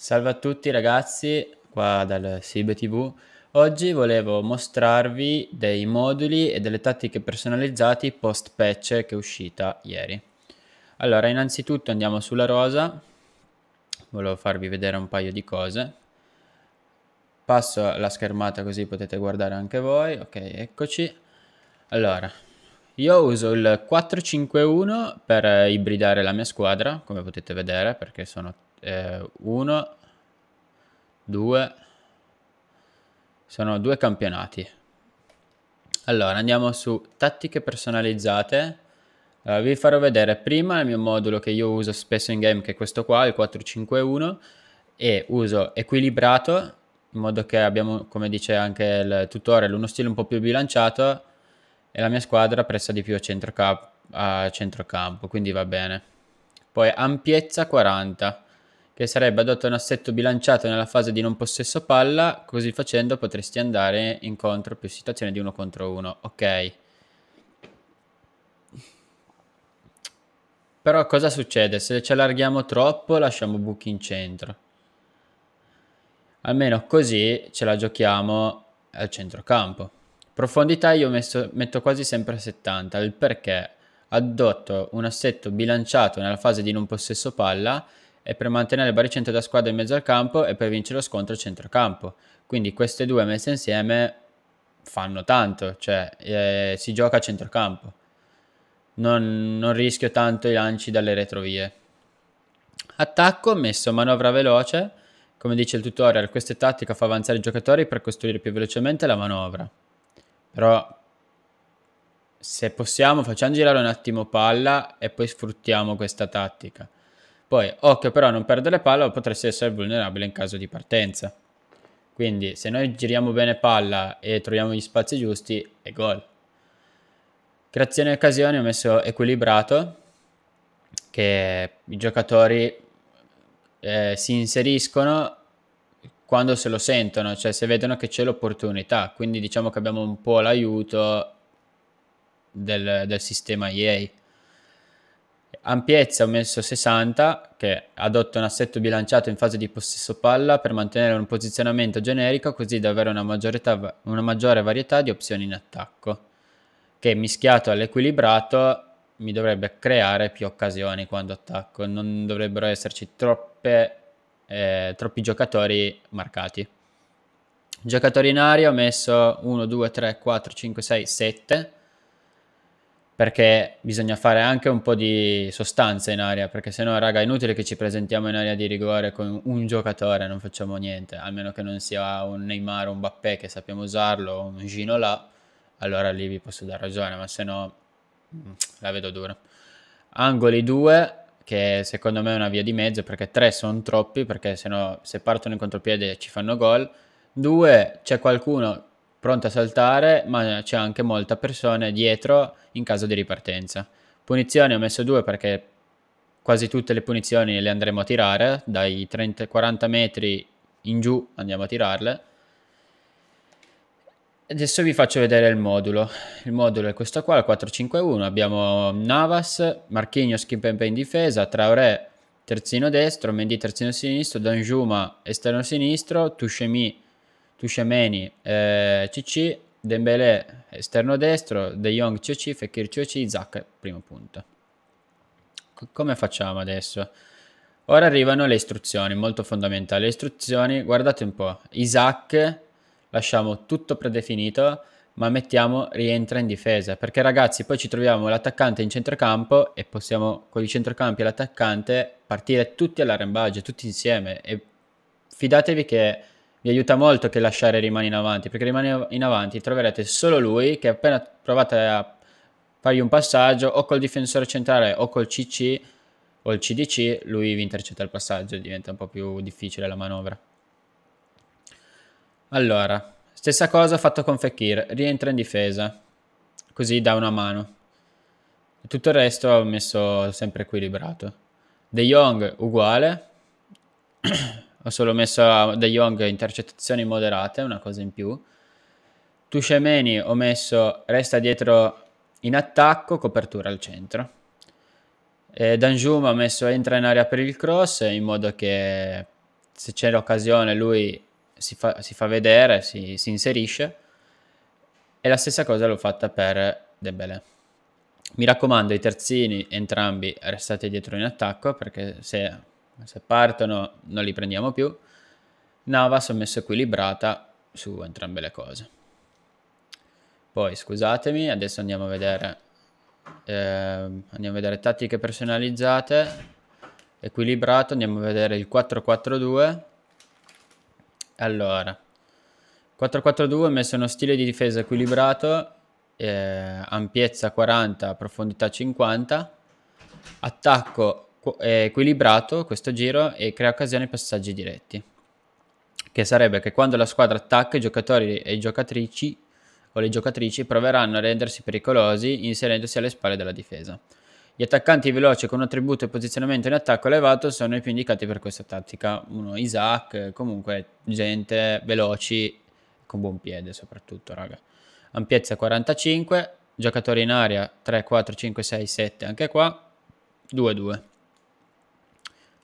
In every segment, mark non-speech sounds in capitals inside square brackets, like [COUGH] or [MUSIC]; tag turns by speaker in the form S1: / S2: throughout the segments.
S1: Salve a tutti ragazzi, qua dal Sibe TV. Oggi volevo mostrarvi dei moduli e delle tattiche personalizzati post patch che è uscita ieri. Allora, innanzitutto andiamo sulla rosa. Volevo farvi vedere un paio di cose. Passo la schermata così potete guardare anche voi. Ok, eccoci. Allora, io uso il 4-5-1 per ibridare la mia squadra, come potete vedere, perché sono eh, uno, due, sono due campionati. Allora, andiamo su tattiche personalizzate. Allora, vi farò vedere prima il mio modulo che io uso spesso in game, che è questo qua, il 451, e uso equilibrato, in modo che abbiamo, come dice anche il tutorial, uno stile un po' più bilanciato e la mia squadra pressa di più a, centrocamp a centrocampo, quindi va bene. Poi ampiezza 40 che sarebbe adotta un assetto bilanciato nella fase di non possesso palla, così facendo potresti andare incontro più situazioni di uno contro uno. Ok. Però cosa succede? Se ci allarghiamo troppo lasciamo buchi in centro. Almeno così ce la giochiamo al centrocampo. Profondità io messo, metto quasi sempre 70, il perché adotto un assetto bilanciato nella fase di non possesso palla e per mantenere il baricentro da squadra in mezzo al campo e per vincere lo scontro a centrocampo. Quindi queste due messe insieme fanno tanto, cioè eh, si gioca a centrocampo. Non, non rischio tanto i lanci dalle retrovie. Attacco, messo manovra veloce. Come dice il tutorial, questa tattica fa avanzare i giocatori per costruire più velocemente la manovra. Però se possiamo facciamo girare un attimo palla e poi sfruttiamo questa tattica. Poi, occhio però a non perdere palla, potresti essere vulnerabile in caso di partenza. Quindi, se noi giriamo bene palla e troviamo gli spazi giusti, è gol. Creazione e occasioni ho messo equilibrato, che i giocatori eh, si inseriscono quando se lo sentono, cioè se vedono che c'è l'opportunità. Quindi diciamo che abbiamo un po' l'aiuto del, del sistema EA. Ampiezza ho messo 60, che adotta un assetto bilanciato in fase di possesso palla per mantenere un posizionamento generico, così da avere una, una maggiore varietà di opzioni in attacco, che mischiato all'equilibrato mi dovrebbe creare più occasioni quando attacco, non dovrebbero esserci troppe, eh, troppi giocatori marcati. Giocatori in aria ho messo 1, 2, 3, 4, 5, 6, 7 perché bisogna fare anche un po' di sostanza in aria, perché sennò raga è inutile che ci presentiamo in area di rigore con un giocatore, non facciamo niente, a meno che non sia un Neymar o un Bappé che sappiamo usarlo, o un Gino là, allora lì vi posso dare ragione, ma sennò mm, la vedo dura. Angoli 2, che secondo me è una via di mezzo, perché 3 sono troppi, perché sennò se partono in contropiede ci fanno gol, 2 c'è qualcuno pronto a saltare, ma c'è anche molta persona dietro in caso di ripartenza. Punizioni ho messo due perché quasi tutte le punizioni le andremo a tirare, dai 30, 40 metri in giù andiamo a tirarle. Adesso vi faccio vedere il modulo. Il modulo è questo qua, il 4 Abbiamo Navas, Marchignos, Kimpempe in difesa, Traoré terzino destro, Mendy terzino sinistro, Danjuma esterno sinistro, Tushemi Tuscemeni eh, CC, Dembele esterno destro, De Jong CC, Fekir CC, Zac primo punto. C come facciamo adesso? Ora arrivano le istruzioni, molto fondamentali. Le istruzioni, guardate un po', Isaac lasciamo tutto predefinito, ma mettiamo rientra in difesa, perché ragazzi poi ci troviamo l'attaccante in centrocampo e possiamo con i centrocampi e l'attaccante partire tutti all'arrembaggio, tutti insieme e fidatevi che vi aiuta molto che lasciare rimani in avanti, perché rimani in avanti troverete solo lui che appena provate a fargli un passaggio o col difensore centrale o col CC o il CDC, lui vi intercetta il passaggio e diventa un po' più difficile la manovra. Allora, stessa cosa fatto con Fekir, rientra in difesa, così dà una mano. Tutto il resto ho messo sempre equilibrato. De Jong uguale, [CLEARS THROAT] ho solo messo a De Jong intercettazioni moderate, una cosa in più. Tuscemeni ho messo resta dietro in attacco, copertura al centro. E Danjuma ho messo entra in aria per il cross in modo che se c'è l'occasione lui si fa, si fa vedere, si, si, inserisce. E la stessa cosa l'ho fatta per Debele. Mi raccomando, i terzini entrambi restate dietro in attacco perché se se partono non li prendiamo più. Nava messo equilibrata su entrambe le cose. Poi scusatemi, adesso andiamo a vedere, eh, andiamo a vedere tattiche personalizzate, equilibrato, andiamo a vedere il 4-4-2. Allora, 4-4-2 ho messo uno stile di difesa equilibrato, eh, ampiezza 40, profondità 50, attacco equilibrato questo giro e crea occasioni per passaggi diretti. Che sarebbe che quando la squadra attacca i giocatori e i giocatrici o le giocatrici proveranno a rendersi pericolosi inserendosi alle spalle della difesa. Gli attaccanti veloci con un attributo e posizionamento in attacco elevato sono i più indicati per questa tattica. Uno Isaac, comunque gente veloci con buon piede soprattutto, raga. Ampiezza 45, giocatori in aria 3, 4, 5, 6, 7 anche qua, 2, 2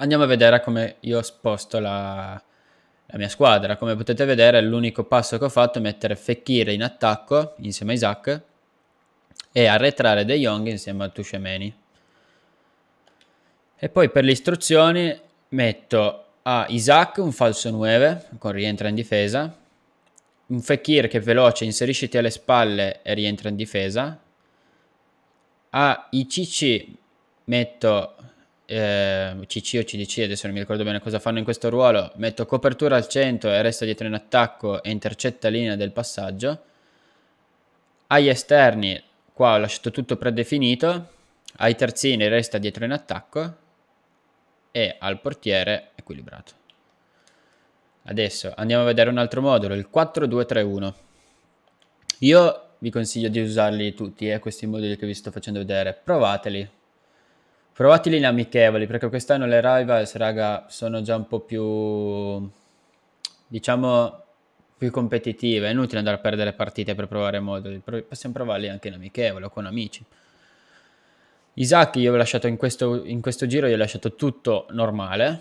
S1: andiamo a vedere come io sposto la, la mia squadra. Come potete vedere l'unico passo che ho fatto è mettere Fekir in attacco insieme a Isaac e arretrare De Jong insieme a Tushemeni. E poi per le istruzioni metto a Isaac un falso 9 con rientra in difesa, un Fekir che è veloce, inserisciti alle spalle e rientra in difesa, a ICC metto eh, CC o CDC, adesso non mi ricordo bene cosa fanno in questo ruolo, metto copertura al centro e resta dietro in attacco e intercetta linea del passaggio. Agli esterni, qua ho lasciato tutto predefinito, ai terzini resta dietro in attacco e al portiere equilibrato. Adesso andiamo a vedere un altro modulo, il 4-2-3-1. Io vi consiglio di usarli tutti, eh, questi moduli che vi sto facendo vedere, provateli, Provateli in amichevoli, perché quest'anno le rivals, raga, sono già un po' più, diciamo, più competitive. È inutile andare a perdere partite per provare moduli. Possiamo provarli anche in amichevole o con amici. Isaac io ho lasciato in questo, in questo giro, io ho lasciato tutto normale.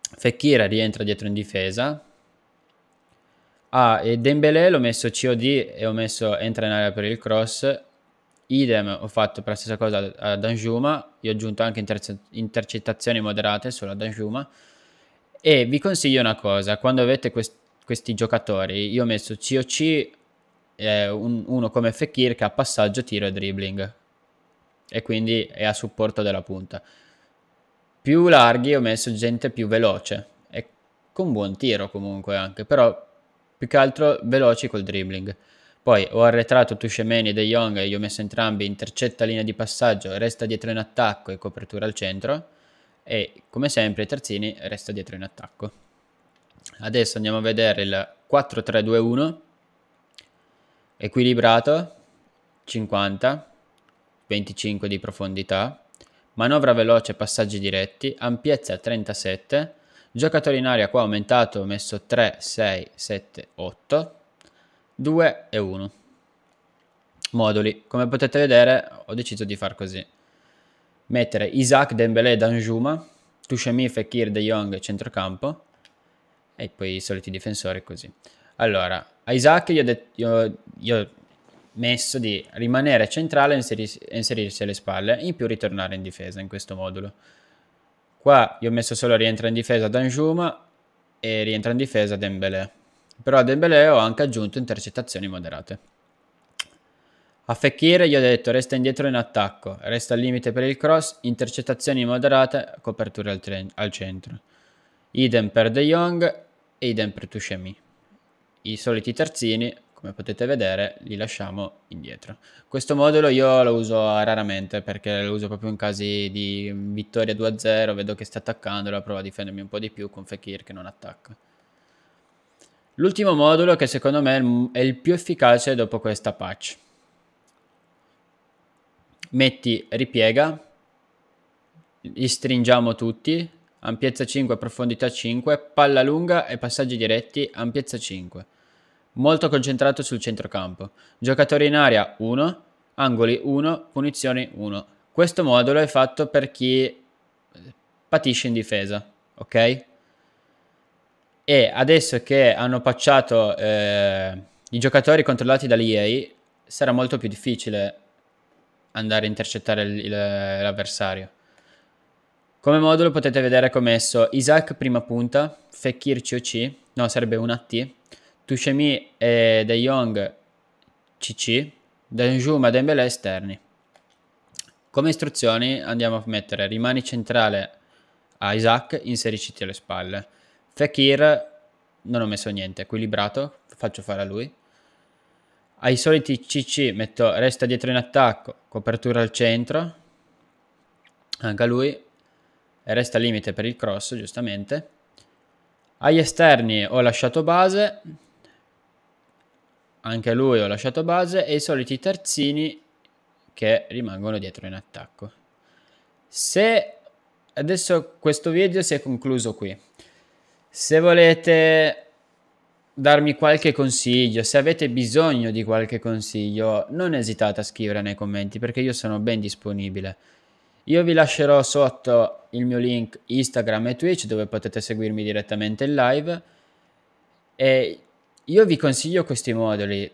S1: Fekira rientra dietro in difesa. Ah, e Dembele l'ho messo COD e ho messo entra in area per il cross Idem ho fatto per la stessa cosa a Danjuma, io ho aggiunto anche interce- intercettazioni moderate solo a Danjuma e vi consiglio una cosa, quando avete quest- questi giocatori, io ho messo COC, eh, un- uno come Fekir che ha passaggio, tiro e dribbling e quindi è a supporto della punta. Più larghi ho messo gente più veloce e con buon tiro comunque anche, però più che altro veloci col dribbling. Poi ho arretrato Tuscemeni e De Jong e li ho messo entrambi intercetta linea di passaggio, resta dietro in attacco e copertura al centro. E come sempre Terzini resta dietro in attacco. Adesso andiamo a vedere il 4-3-2-1, equilibrato, 50, 25 di profondità, manovra veloce, passaggi diretti, ampiezza 37, giocatore in aria qua aumentato, ho messo 3, 6, 7, 8, 2 e 1 moduli. Come potete vedere ho deciso di far così. Mettere Isaac, Dembélé, Danjuma, Tushemi, Fekir, De Jong centrocampo e poi i soliti difensori così. Allora, a Isaac gli ho, detto, io, io ho messo di rimanere centrale e inserirsi, inserirsi alle spalle, in più ritornare in difesa in questo modulo. Qua gli ho messo solo rientra in difesa Danjuma e rientra in difesa Dembélé. Però a Dembélé ho anche aggiunto intercettazioni moderate. A Fekir gli ho detto resta indietro in attacco, resta al limite per il cross, intercettazioni moderate, coperture al, al centro. Idem per De Jong e idem per Tushemi. I soliti terzini come potete vedere li lasciamo indietro. Questo modulo io lo uso raramente perché lo uso proprio in casi di vittoria 2-0, vedo che sta attaccando, la provo a difendermi un po' di più con Fekir che non attacca. L'ultimo modulo che secondo me è il più efficace dopo questa patch. Metti ripiega, li stringiamo tutti, ampiezza 5, profondità 5, palla lunga e passaggi diretti, ampiezza 5. Molto concentrato sul centrocampo. Giocatori in aria 1, angoli 1, punizioni 1. Questo modulo è fatto per chi patisce in difesa, ok? E adesso che hanno pacciato eh, i giocatori controllati dall'EA, sarà molto più difficile andare a intercettare l'avversario. Come modulo potete vedere che ho messo Isaac prima punta, Fekir COC, no sarebbe una T, Tushemi e De Jong CC, Danjuma, Dembele esterni. Come istruzioni andiamo a mettere rimani centrale a Isaac, inserisciti alle spalle. Fekir non ho messo niente, equilibrato, faccio fare a lui. Ai soliti CC metto resta dietro in attacco, copertura al centro, anche a lui, e resta limite per il cross giustamente. Agli esterni ho lasciato base, anche a lui ho lasciato base e i soliti terzini che rimangono dietro in attacco. Se adesso questo video si è concluso qui, se volete darmi qualche consiglio, se avete bisogno di qualche consiglio, non esitate a scrivere nei commenti perché io sono ben disponibile. Io vi lascerò sotto il mio link Instagram e Twitch dove potete seguirmi direttamente in live e io vi consiglio questi moduli.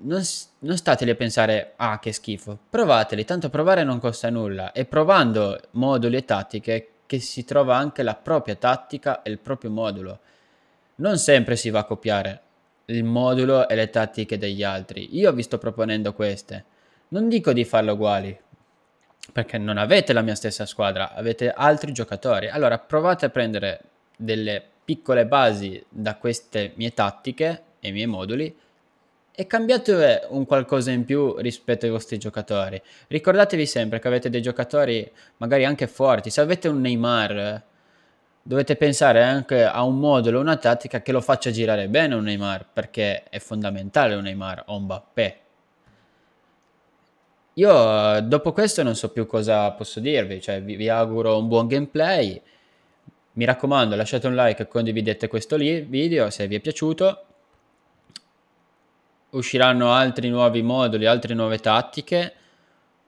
S1: Non, non stateli a pensare, ah che schifo, provateli, tanto provare non costa nulla e provando moduli e tattiche che si trova anche la propria tattica e il proprio modulo. Non sempre si va a copiare il modulo e le tattiche degli altri. Io vi sto proponendo queste. Non dico di farle uguali, perché non avete la mia stessa squadra, avete altri giocatori. Allora provate a prendere delle piccole basi da queste mie tattiche e i miei moduli e cambiate eh, un qualcosa in più rispetto ai vostri giocatori. Ricordatevi sempre che avete dei giocatori magari anche forti. Se avete un Neymar, dovete pensare anche a un modulo, una tattica che lo faccia girare bene un Neymar, perché è fondamentale un Neymar o un Mbappé. Io dopo questo non so più cosa posso dirvi, cioè vi, vi auguro un buon gameplay. Mi raccomando, lasciate un like e condividete questo video se vi è piaciuto usciranno altri nuovi moduli, altre nuove tattiche,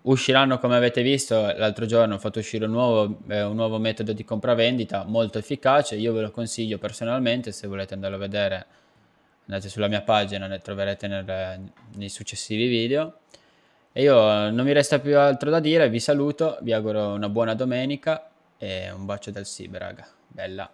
S1: usciranno come avete visto l'altro giorno ho fatto uscire un nuovo, eh, un nuovo, metodo di compravendita molto efficace, io ve lo consiglio personalmente se volete andarlo a vedere andate sulla mia pagina, ne troverete nel, nei successivi video e io eh, non mi resta più altro da dire, vi saluto, vi auguro una buona domenica e un bacio dal Sib raga, bella!